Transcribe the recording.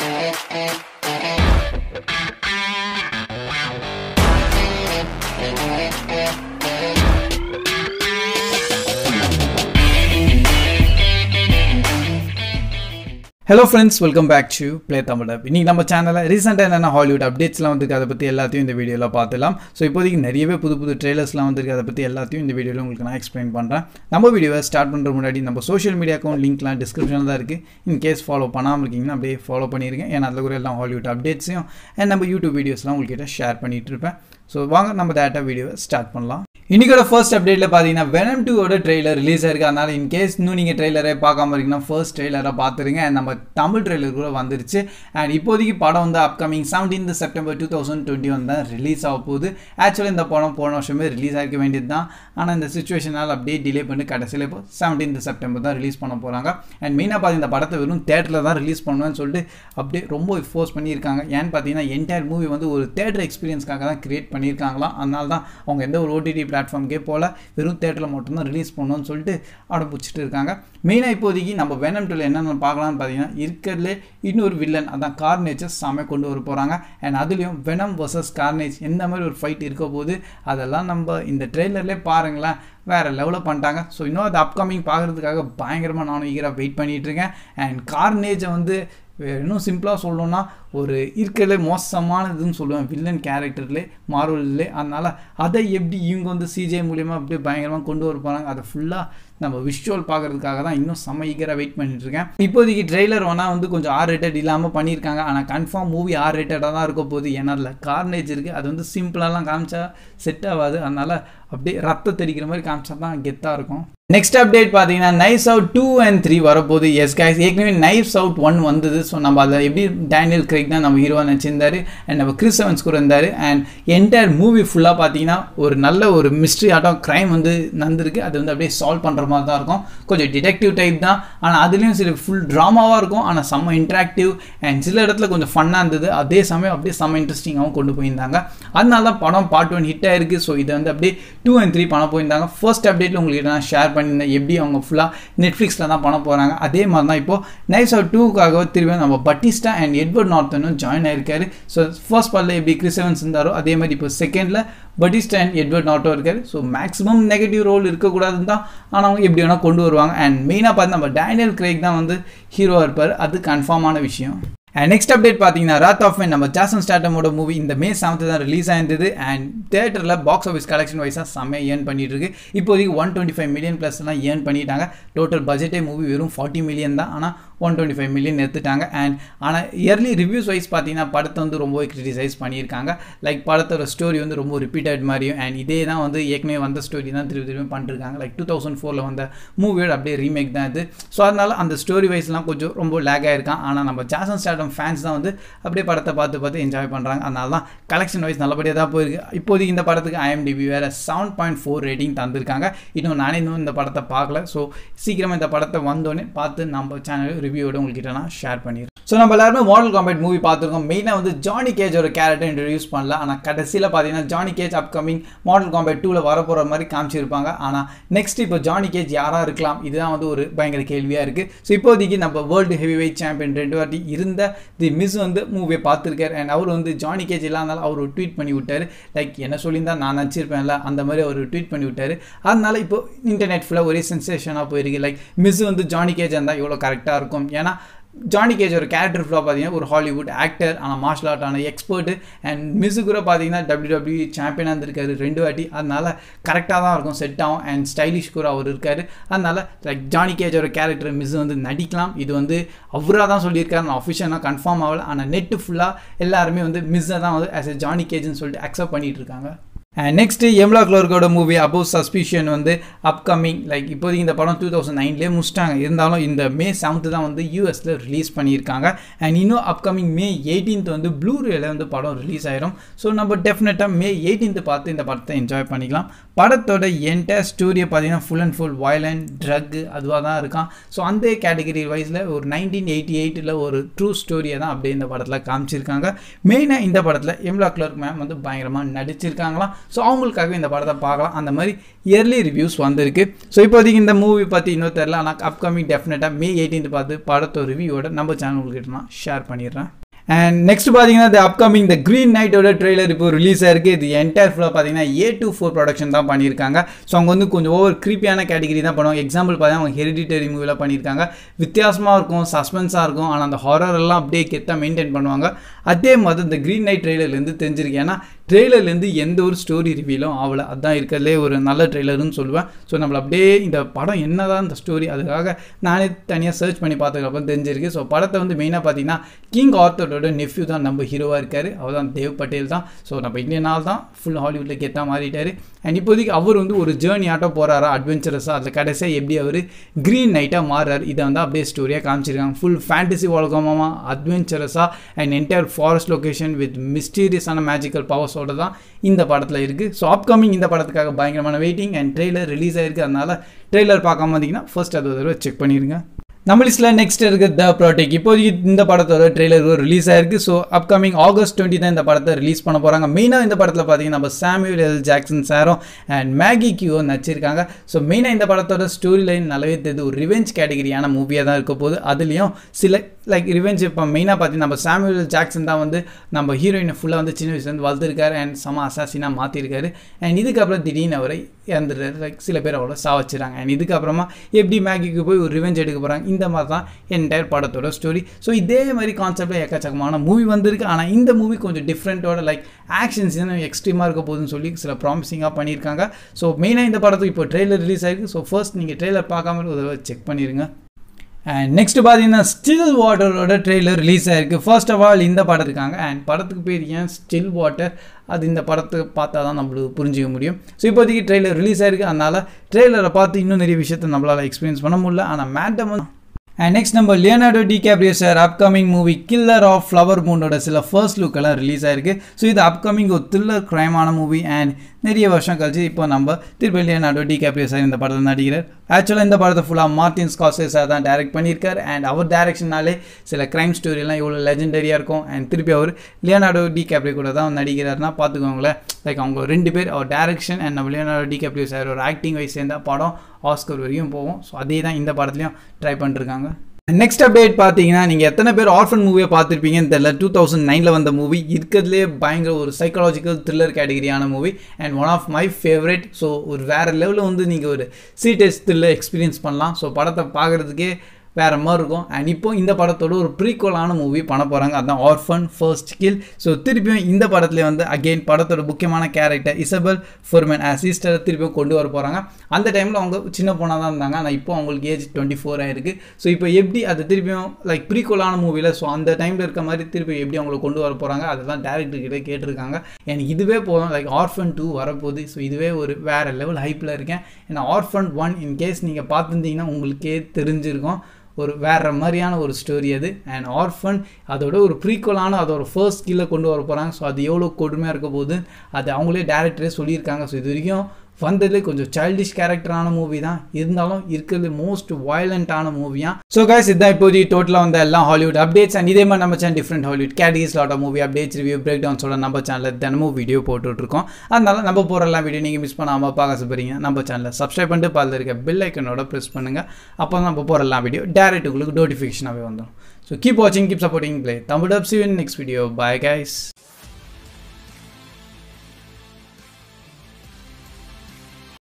Eh, eh, eh. Hello friends welcome back to play Tamil up இன்றைக்கி நம்ம சேனலில் ரீசெண்டாக என்னென்ன ஹாலிவுட் அப்டேட்ஸ்லாம் வந்துருக்கு அதை பற்றி எல்லாத்தையும் இந்த வீடியோவில் பார்த்துலாம் ஸோ இப்போதைக்கு நிறையவே புது புது ட்ரெய்லர்ஸ்லாம் வந்துருக்கு அதை பற்றி எல்லாத்தையும் இந்த வீடியோவில் உங்களுக்கு நான் எக்ஸ்பிளைன் பண்ணுறேன் நம்ம வீடியோவை ஸ்டார்ட் பண்ணுற முன்னாடி நம்ம சோஷியல் மீடியா அக்கௌண்ட் லிங்க்லாம் டிஸ்கிரிப்ஷனில் தான் இருக்குது இன் கேஸ் ஃபாலோ பண்ணாமல் இருக்கீங்கன்னா அப்படியே ஃபாலோ பண்ணியிருக்கேன் ஏன்னா அதில் கூட எல்லா ஹாலிவுட் அப்டேட்ஸையும் அண்ட் நம்ம யூடியூப் வீடியோஸ்லாம் உங்கள்கிட்ட ஷேர் பண்ணிகிட்டு இருப்பேன் ஸோ வாங்க நம்ம டேட்டா வீடியோவை ஸ்டார்ட் பண்ணலாம் இன்றைக்கோட ஃபர்ஸ்ட் அப்டேட்டில் பார்த்தீங்கன்னா வெனம் டூவோட ட்ரெய்லர் ரிலீஸ் ஆயிருக்கு அதனால் இன்கேஸ் இன்னும் நீங்கள் ட்ரெய்லரே பார்க்காம இருக்கீங்கன்னா ஃபர்ஸ்ட் ட்ரெய்லராக பார்த்துருங்க நம்ம தமிழ் ட்ரெய்லர் கூட வந்துருச்சு அண்ட் இப்போதைக்கு படம் வந்து upcoming seventeen September two thousand twenty one தான் ரிலீஸ் ஆக போகுது ஆக்சுவலாக இந்த படம் போன வருஷமே ரிலீஸ் ஆகிக்க வேண்டியது தான் ஆனால் இந்த சுச்சுவேஷனால் அப்படியே டிலே பண்ணி கடைசியில் இப்போ செவன்டீன் செப்டம்பர் தான் ரிலீஸ் பண்ண போகிறாங்க அண்ட் மெயினாக பார்த்து இந்த படத்தை வெறும் தேட்டரில் தான் ரிலீஸ் பண்ணுவேன்னு சொல்லிட்டு அப்படியே ரொம்ப ஃபோர்ஸ் பண்ணியிருக்காங்க ஏன்னு பார்த்தீங்கன்னா என்டையர் மூவி வந்து ஒரு தேட்டர் எக்ஸ்பீரியன்ஸ்க்காக தான் க்ரியேட் பண்ணியிருக்காங்களாம் அதனால தான் அவங்க எந்த ஒரு ஓடிடி பிளாட்ஃபார்ம்கே போல் வெறும் தேட்டரில் மட்டும்தான் ரிலீஸ் பண்ணணும்னு சொல்லிட்டு அடம் பிடிச்சிட்டு இருக்காங்க மெயினாக இப்போதைக்கு நம்ம வேணம் டூவில் என்னென்ன பார்க்கலாம்னு பார்த்தீங்கன்னா இருக்கிறதுல இன்னொரு வில்லன் அதான் கார்னேஜர் சாமி கொண்டு வர போகிறாங்க அண்ட் அதுலேயும் வெனம் வர்சஸ் கார்னேஜ் எந்த மாதிரி ஒரு ஃபைட் இருக்க போது அதெல்லாம் நம்ம இந்த ட்ரெய்லர்லேயே பாருங்களேன் வேறு லெவலில் பண்ணிட்டாங்க ஸோ இன்னும் அது அப்கமிங் பார்க்குறதுக்காக பயங்கரமாக நானும் ஈகராக வெயிட் பண்ணிகிட்ருக்கேன் அண்ட் கார்னேஜை வந்து இன்னும் சிம்பிளாக சொல்லணும்னா ஒரு இருக்கிறதுலே மோசமானதுன்னு சொல்லுவேன் வில்லன் கேரக்டர்லே மார்வல்லே அதனால் அதை எப்படி இவங்க வந்து சிஜே மூலியமாக அப்படியே பயங்கரமாக கொண்டு வர போகிறாங்க அதை ஃபுல்லாக நம்ம விஷுவல் பார்க்குறதுக்காக தான் இன்னும் செம்ம வெயிட் பண்ணிட்டுருக்கேன் இப்போதைக்கு ட்ரெய்லர் வேணால் வந்து கொஞ்சம் ஆர் ரேட்டட் இல்லாமல் பண்ணியிருக்காங்க ஆனால் கன்ஃபார்ம் மூவி ஆர் ரேட்டடாக தான் இருக்க போகுது ஏன்னா கார்னேஜ் இருக்குது அது வந்து சிம்பிளாலாம் காமிச்சா செட் ஆகாது அதனால் அப்படியே ரத்த தெரிக்கிற மாதிரி காமிச்சா தான் கெத்தாக இருக்கும் நெக்ஸ்ட் அப்டேட் பார்த்தீங்கன்னா Knives Out two and three வரப்போகுது எஸ் கேஸ் ஏற்கனவே நைஃப்ஸ் அவுட் ஒன் வந்தது ஸோ நம்ம அதை எப்படி டேனியல் கேரக்டருக்கு தான் நம்ம ஹீரோவாக நினச்சிருந்தார் அண்ட் நம்ம கிறிஸ் எவன்ஸ் கூட இருந்தார் அண்ட் என்டையர் மூவி ஃபுல்லாக பார்த்தீங்கன்னா ஒரு நல்ல ஒரு மிஸ்ட்ரி ஆட்டம் க்ரைம் வந்து நடந்திருக்கு அது வந்து அப்படியே சால்வ் பண்ணுற மாதிரி தான் இருக்கும் கொஞ்சம் டிடெக்டிவ் டைப் தான் ஆனால் அதுலேயும் சில ஃபுல் ட்ராமாவாக இருக்கும் ஆனால் செம்ம இன்ட்ராக்டிவ் அண்ட் சில இடத்துல கொஞ்சம் ஃபன்னாக இருந்தது அதே சமயம் அப்படியே செம்ம இன்ட்ரெஸ்டிங்காகவும் கொண்டு போயிருந்தாங்க அதனால தான் படம் பார்ட் ஒன் ஹிட் ஆயிருக்கு ஸோ இதை வந்து அப்படியே டூ அண்ட் த்ரீ பண்ண போயிருந்தாங்க ஃபர்ஸ்ட் அப்டேட்டில் உங்களுக்கு நான் ஷேர் பண்ணியிருந்தேன் எப்படி அவங்க ஃபுல்லாக நெட்ஃப்ளிக்ஸில் தான் பண்ண போகிறாங்க அதே மாதிரி தான் இப்போது நைஸ் ஆஃப் டூக்காக திரும்ப நம்ம பட்டிஸ்டா அண்ட் எட்வர்ட் நாட் மாற்றணும் ஜாயின் ஆயிருக்காரு ஸோ ஃபர்ஸ்ட் பாலில் எப்படி கிறிஸ்டவன்ஸ் இருந்தாரோ அதே மாதிரி இப்போ செகண்டில் பட்டிஸ்ட் அண்ட் எட்வர்ட் நாட்டோ இருக்காரு ஸோ மேக்ஸிமம் நெகட்டிவ் ரோல் இருக்கக்கூடாதுன்னு தான் ஆனால் அவங்க எப்படி வேணால் கொண்டு வருவாங்க அண்ட் மெயினாக பார்த்து நம்ம டேனியல் கிரேக் தான் வந்து ஹீரோவாக இருப்பார் அது கன்ஃபார்மான விஷயம் அண்ட் நெக்ஸ்ட் அப்டேட் பார்த்தீங்கன்னா ராத் ஆஃப் மென் நம்ம ஜாசன் ஸ்டாட்டமோட மூவி இந்த மே செவன்த்து தான் ரிலீஸ் ஆயிருந்தது அண்ட் தேட்டரில் பாக்ஸ் ஆஃபீஸ் கலெக்ஷன் வைஸாக செம்மையாக ஏர்ன் பண்ணிட்டு இருக்கு இப்போதைக்கு one twenty five million plus தான் ஏர்ன் பண்ணிட்டாங்க டோட்டல் பட்ஜெட்டே மூவி வெறும் ஃபார்ட்டி மில்லியன் தான் ஆனால் ஒன் டுவெண்ட்டி ஃபைவ் மில்லியன் எடுத்துட்டாங்க அண்ட் ஆனால் இயர்லி ரிவ்யூஸ் வைஸ் பார்த்தீங்கன்னா படத்தை வந்து ரொம்ப கிரிட்டிசைஸ் பண்ணியிருக்காங்க லைக் படத்தோட ஸ்டோரி வந்து ரொம்ப ரிப்பீட்டட் மாதிரியும் அண்ட் இதே தான் வந்து ஏற்கனவே வந்த ஸ்டோரி தான் திருப்பி திரும்பி பண்ணிருக்காங்க லைக் டூ தௌசண்ட் ஃபோரில் வந்த மூவியோட அப்படியே ரீமேக் தான் இது ஸோ அதனால் அந்த ஸ்டோரி வைஸ்லாம் கொஞ்சம் ரொம்ப லேக் ஆகிருக்கான் ஆனால் நம்ம ஜாசன் ஸ்டார்டம் ஃபேன்ஸ் தான் வந்து அப்படியே படத்தை பார்த்து பார்த்து என்ஜாய் பண்ணுறாங்க அதனால தான் கலெக்ஷன் வைஸ் நல்லபடியாக தான் போயிருக்கு இப்போதைக்கு இந்த படத்துக்கு ஐஎம்டிபி வேறு செவன் பாயிண்ட் ஃபோர் ரேட்டிங் தந்திருக்காங்க இன்னும் நானே இன்னும் இந்த படத்தை பார்க்கல ஸோ சீக்கிரமாக இந்த படத்தை வந்தோடனே பார்த்து நம்ம சேனல் ரிவ்யூவோட உங்ககிட்ட நான் ஷேர் பண்ணிடுறேன் ஸோ நம்ம எல்லாருமே மாடல் காம்பேட் மூவி பார்த்துருக்கோம் மெயினாக வந்து ஜானி கேஜ் ஒரு கேரக்டர் இன்ட்ரடியூஸ் பண்ணல ஆனால் கடைசியில் பார்த்தீங்கன்னா Johnny Cage upcoming Mortal Kombat டூவில் வரப்போகிற மாதிரி காமிச்சிருப்பாங்க ஆனால் நெக்ஸ்ட் இப்போ ஜானி கேஜ் யாராக இருக்கலாம் இதுதான் வந்து ஒரு பயங்கர கேள்வியாக இருக்குது ஸோ இப்போதைக்கு நம்ம வேர்ல்டு ஹெவி வெயிட் சாம்பியன் ரெண்டு வாட்டி இருந்த தி மிஸ் வந்து மூவியை பார்த்துருக்காரு அண்ட் அவர் வந்து ஜானி கேஜ் இல்லாதனால அவர் ட்வீட் பண்ணி விட்டார் லைக் என்ன சொல்லியிருந்தா நான் நினச்சிருப்பேன்ல அந்த மாதிரி அவர் ட்வீட் பண்ணி விட்டார் அதனால இப்போ இன்டர்நெட் ஃபுல்லாக ஒரே சென்சேஷனாக போயிருக்கு லைக் மிஸ் வந்து ஜானி கேஜ் இருந்தால் இவ்வளோ கரெக்டாக இருக்கும் கன்ஃபார்ம் ஏன்னா ஜானி கேஜ் ஒரு கேரக்டர் ஃபுல்லாக பார்த்தீங்கன்னா ஒரு ஹாலிவுட் ஆக்டர் ஆனால் மார்ஷல் ஆர்ட் ஆன எக்ஸ்பர்ட் அண்ட் மிஸு கூட பார்த்தீங்கன்னா டபிள்யூ டபிள்யூ சாம்பியனாக இருந்திருக்காரு ரெண்டு வாட்டி அதனால் கரெக்டாக தான் இருக்கும் செட் ஆகும் அண்ட் ஸ்டைலிஷ் கூட அவர் இருக்கார் அதனால் லைக் ஜானி கேஜ் ஒரு கேரக்டர் மிஸ் வந்து நடிக்கலாம் இது வந்து அவராக தான் சொல்லியிருக்காரு நான் அஃபிஷியலாக கன்ஃபார்ம் ஆகலை ஆனால் நெட்டு ஃபுல்லாக எல்லாருமே வந்து மிஸ்ஸை தான் வந்து ஆஸ் எ ஜானி கேஜ்னு சொல்லிட்டு அக்செப்ட் பண்ணிகிட்டு இருக்காங்க அண்ட் நெக்ஸ்ட்டு எம்லா கிளர்க்கோட மூவி அபவ் சஸ்பிஷன் வந்து அப்கமிங் லைக் இப்போதைக்கு இந்த படம் டூ தௌசண்ட் நைன்லேயே முடிச்சிட்டாங்க இருந்தாலும் இந்த மே செவன்த்து தான் வந்து யூஎஸில் ரிலீஸ் பண்ணியிருக்காங்க அண்ட் இன்னும் அப்கமிங் மே எயிட்டீன்த் வந்து ரேல வந்து படம் ரிலீஸ் ஆயிரும் ஸோ நம்ம டெஃபினட்டாக மே எயிட்டீன்த்து பார்த்து இந்த படத்தை என்ஜாய் பண்ணிக்கலாம் படத்தோட என்டையர் ஸ்டோரியை பார்த்தீங்கன்னா full and full violent drug அதுவாக தான் இருக்கான் ஸோ அந்த கேட்டகரி வைஸில் ஒரு நைன்டீன் எயிட்டி எயிட்டில் ஒரு ட்ரூ ஸ்டோரியை தான் அப்படியே இந்த படத்தில் காமிச்சிருக்காங்க மெயினாக இந்த படத்தில் எம்லா கிளர்க் மேம் வந்து பயங்கரமாக நடிச்சிருக்காங்களாம் ஸோ அவங்களுக்காகவே இந்த படத்தை பார்க்கலாம் அந்த மாதிரி இயர்லி ரிவ்யூஸ் வந்திருக்கு ஸோ இப்போதைக்கு இந்த மூவி பற்றி இன்னும் தெரில ஆனால் அப்கமிங் டெஃபினட்டாக மே எயிட்டீன்த் பார்த்து படத்தோட ரிவ்யூவோட நம்ம சேனல் உங்ககிட்ட நான் ஷேர் பண்ணிடுறேன் அண்ட் நெக்ஸ்ட் பார்த்தீங்கன்னா இந்த அப்கமிங் த க்ரீன் நைட்டோட ட்ரெய்லர் இப்போ ரிலீஸ் ஆயிருக்கு இது என்டையர் ஃபுல்லாக பார்த்தீங்கன்னா ஏ டூ ஃபோர் ப்ரொடக்ஷன் தான் பண்ணியிருக்காங்க ஸோ அவங்க வந்து கொஞ்சம் ஓவர் க்ரீப்பியான கேட்டகரி தான் பண்ணுவாங்க எக்ஸாம்பிள் பார்த்தீங்கன்னா அவங்க ஹெரிடிட்டரி மூவியில் பண்ணியிருக்காங்க வித்தியாசமாக இருக்கும் சஸ்பென்ஸாக இருக்கும் ஆனால் அந்த ஹாரர் எல்லாம் அப்படியே கெத்தாக மெயின்டைன் பண்ணுவாங்க அதே மாதிரி இந்த க்ரீன் நைட் ட்ரெய்லர்லேருந்து தெரிஞ்சிருக்கு ஏன்னா ட்ரெய்லர்லேருந்து எந்த ஒரு ஸ்டோரி ரிவீலும் ஆகலை அதுதான் இருக்கிறதுலே ஒரு நல்ல ட்ரெய்லருன்னு சொல்லுவேன் ஸோ நம்மளை அப்படியே இந்த படம் என்ன தான் இந்த ஸ்டோரி அதுக்காக நானே தனியாக சர்ச் பண்ணி பார்த்ததுக்கப்புறம் தெரிஞ்சிருக்கு ஸோ படத்தை வந்து மெயினாக பார்த்தீங்கன்னா கிங் ஆர்த்தரோட நெஃப்யூ தான் நம்ம ஹீரோவாக இருக்கார் அவர் தான் தேவ் பட்டேல் தான் ஸோ நம்ம நாள் தான் ஃபுல் ஹாலிவுட்டில் கெத்தாக மாறிட்டார் அண்ட் இப்போதைக்கு அவர் வந்து ஒரு ஜேர்னி ஆட்டோ போகிறாரா அட்வென்ச்சரஸாக அதில் கடைசியாக எப்படி அவர் க்ரீன் நைட்டாக மாறுறாரு இதை வந்து அப்படியே ஸ்டோரியாக காமிச்சிருக்காங்க ஃபுல் ஃபேண்டசி உலகமாக அட்வென்ச்சரஸாக and entire forest location with மிஸ்டீரியஸான மேஜிக்கல் பவர்ஸ் சொல்கிறது தான் இந்த படத்தில் இருக்குது ஸோ அப்கமிங் இந்த படத்துக்காக பயங்கரமான வெயிட்டிங் அண்ட் ட்ரெய்லர் ரிலீஸ் ஆகிருக்கு அதனால் ட்ரெய்லர் பார்க்காம வந்தீங்கன்னா ஃபர்ஸ்ட் அது தடவை செக் பண்ணிடுங்க நம்ம லிஸ்ட்டில் நெக்ஸ்ட் இருக்குது த ப்ராடக்ட் இப்போதைக்கு இந்த படத்தோட ட்ரெய்லர் ரிலீஸ் ஆயிருக்கு ஸோ அப்கமிங் ஆகஸ்ட் டுவெண்ட்டி தான் இந்த படத்தை ரிலீஸ் பண்ண போகிறாங்க மெயினாக இந்த படத்தில் பார்த்தீங்கன்னா நம்ம சாமியூல் எல் ஜாக்சன் சாரும் அண்ட் மேகி கியூ நடிச்சிருக்காங்க ஸோ மெயினாக இந்த படத்தோட ஸ்டோரி லைன் நல்லாவே தெரியுது ஒரு ரிவெஞ்ச் கேட்டகரியான மூவியாக தான் இருக்க போது அதுலேயும் சில லைக் ரிவெஞ்ச் இப்போ மெயினாக பார்த்தீங்கன்னா நம்ம சாமியூல் ஜாக்சன் தான் வந்து நம்ம ஹீரோயினை ஃபுல்லாக வந்து சின்ன வயசுலேருந்து வளர்த்துருக்காரு அண்ட் சம அசாசினாக மாற்றிருக்காரு அண்ட் இதுக்கப்புறம் திடீர்னு அவரை இறந்துடுறாரு லைக் சில பேர் அவ்வளோ சாவச்சுறாங்க அண்ட் இதுக்கப்புறமா எப்படி மேகிக்கு போய் ஒரு ரிவெஞ்ச் எடுக்க போகிறாங்க இந்த மாதிரி தான் என்டையர் படத்தோட ஸ்டோரி ஸோ இதே மாதிரி கான்செப்டில் எக்கச்சக்கமான மூவி வந்திருக்கு ஆனால் இந்த மூவி கொஞ்சம் டிஃப்ரெண்ட்டோட லைக் ஆக்ஷன்ஸ் எக்ஸ்ட்ரீமாக இருக்க போகுதுன்னு சொல்லி சில ப்ராமிசிங்காக பண்ணியிருக்காங்க ஸோ மெயினாக இந்த படத்துக்கு இப்போ ட்ரெய்லர் ரிலீஸ் ஆயிருக்கு ஸோ ஃபர்ஸ்ட் நீங்கள் ட்ரெய்லர் பார்க்காமல் ஒரு செக் பண்ணிடுங்க அண்ட் நெக்ஸ்ட் பார்த்தீங்கன்னா ஸ்டில் வாட்டரோட ட்ரெய்லர் ரிலீஸ் ஆகிருக்கு ஃபர்ஸ்ட் ஆஃப் ஆல் இந்த படம் இருக்காங்க அண்ட் படத்துக்கு பேர் ஏன் ஸ்டில் வாட்டர் அது இந்த படத்தை பார்த்தா தான் நம்மளுக்கு புரிஞ்சிக்க முடியும் ஸோ இப்போதைக்கு ட்ரெய்லர் ரிலீஸ் ஆகிருக்கு அதனால் ட்ரெய்லரை பார்த்து இன்னும் நிறைய விஷயத்த நம்மளால் எக்ஸ்பீரியன்ஸ் பண்ண முடியல ஆனால் மேட்டம் அண்ட் நெக்ஸ்ட் நம்ம Leonardo DiCaprio sir upcoming movie killer of flower மூனோட சில ஃபர்ஸ்ட் லுக்கெல்லாம் ரிலீஸ் ஆயிருக்கு ஸோ இது அப்கமிங் ஒரு த்ரில்லர் க்ரைமான மூவி அண்ட் நிறைய வருஷம் கழிச்சு இப்போ நம்ம திருப்பி நாடு டி கேப்ரியோ சார் இந்த படத்தில் நடிக்கிறார் ஆக்சுவலாக இந்த படத்தை ஃபுல்லாக மார்டின் ஸ்காசே சார் தான் டைரக்ட் பண்ணியிருக்கார் அண்ட் அவர் டேரக்ஷனாலே சில க்ரைம் ஸ்டோரியெல்லாம் இவ்வளோ லெஜெண்டரியாக இருக்கும் அண்ட் திருப்பி அவர் லியோனார்டோ டி கேப்ரியோ கூட தான் நடிக்கிறாருன்னா பார்த்துக்கோங்களேன் லைக் அவங்க ரெண்டு பேர் அவர் டேரக்ஷன் அண்ட் நம்ம லியனார்டோ டி கேப்ரியோ சார் ஒரு ஆக்டிங் வைஸ் சேர்ந்தால் படம் ஆஸ்கர் வரையும் போகும் ஸோ அதே தான் இந்த படத்துலையும் ட்ரை பண்ணிருக்காங்க நெக்ஸ்ட் அப்டேட் பார்த்தீங்கன்னா நீங்கள் எத்தனை பேர் ஆர்ஃபன் மூவியை பார்த்துருப்பீங்கன்னு தெரியல டூ தௌசண்ட் நைனில் வந்த மூவி இருக்கிறதுலே பயங்கர ஒரு சைக்காலஜிக்கல் த்ரில்லர் கேட்டகரியான movie and one of my favourite so ஒரு வேறு லெவலில் வந்து நீங்கள் ஒரு சீ டெஸ்ட் த்ரில்லர் எக்ஸ்பீரியன்ஸ் பண்ணலாம் ஸோ படத்தை பார்க்குறதுக்கே வேற மாதிரி இருக்கும் அண்ட் இப்போ இந்த படத்தோட ஒரு ப்ரீக்குவலான மூவி பண்ண போகிறாங்க அதான் ஆர்ஃபன் ஃபர்ஸ்ட் கில் ஸோ திருப்பியும் இந்த படத்துல வந்து அகெயின் படத்தோட முக்கியமான கேரக்டர் இசபெல் ஃபுர்மன் ஆஸ் சிஸ்டரை திருப்பியும் கொண்டு வர போகிறாங்க அந்த டைமில் அவங்க சின்ன பொண்ணாக தான் இருந்தாங்க ஆனால் இப்போ அவங்களுக்கு ஏஜ் டுவெண்ட்டி ஃபோர் ஆயிருக்கு ஸோ இப்போ எப்படி அது திருப்பியும் லைக் ப்ரீக்குவலான மூவியில் ஸோ அந்த டைமில் இருக்க மாதிரி திருப்பி எப்படி அவங்களை கொண்டு வர போகிறாங்க அதெல்லாம் டேரக்டர் கிட்டே கேட்டிருக்காங்க எனக்கு இதுவே போதும் லைக் ஆர்ஃபன் டூ வரப்போகுது ஸோ இதுவே ஒரு வேறு லெவல் ஹைப்பில் இருக்கேன் ஏன்னா ஆர்ஃபன் ஒன் இன் கேஸ் நீங்கள் பார்த்துருந்தீங்கன்னா உங்களுக்கே தெரிஞ்சிருக்கும் ஒரு வேறு மாதிரியான ஒரு ஸ்டோரி அது அண்ட் ஆர்ஃபன் அதோட ஒரு ப்ரீக்குவலான அதோட ஃபர்ஸ்ட் ஸ்கில்லை கொண்டு வர போகிறாங்க ஸோ அது எவ்வளோ கொடுமையாக இருக்க போகுது அது அவங்களே டேரக்டரே சொல்லியிருக்காங்க ஸோ இது வரைக்கும் வந்ததுலேயே கொஞ்சம் சைல்டிஷ் கேரக்டரான மூவி தான் இருந்தாலும் இருக்கிறது மோஸ்ட் வயலண்டான மூவியா ஸோ கைஸ் இதுதான் இப்போதைக்கு டோட்டலாக வந்த எல்லாம் ஹாலிவுட் அப்டேட்ஸ் அண்ட் இதே மாதிரி நம்ம channel different Hollywood categories lot of movie updates review பிரேக் டவுன்ஸோட நம்ம சேனலில் தினமும் வீடியோ போட்டுருக்கோம் அதனால நம்ம போகிற எல்லாம் வீடியோ நீங்கள் மிஸ் பண்ணாமல் பார்க்க சொல்லுறீங்க நம்ம சேனலில் சப்ஸ்கிரைப் பண்ணிட்டு பதில் இருக்க பில் ஐக்கனோட ப்ரெஸ் பண்ணுங்கள் அப்போ தான் நம்ம போகிற எல்லாம் வீடியோ டேரெக்ட் உங்களுக்கு நோட்டிஃபிகேஷனாகவே வந்துடும் ஸோ கீப் வாட்சிங் keep supporting play Tamil ups சிவன் நெக்ஸ்ட் வீடியோ பாய் கைஸ்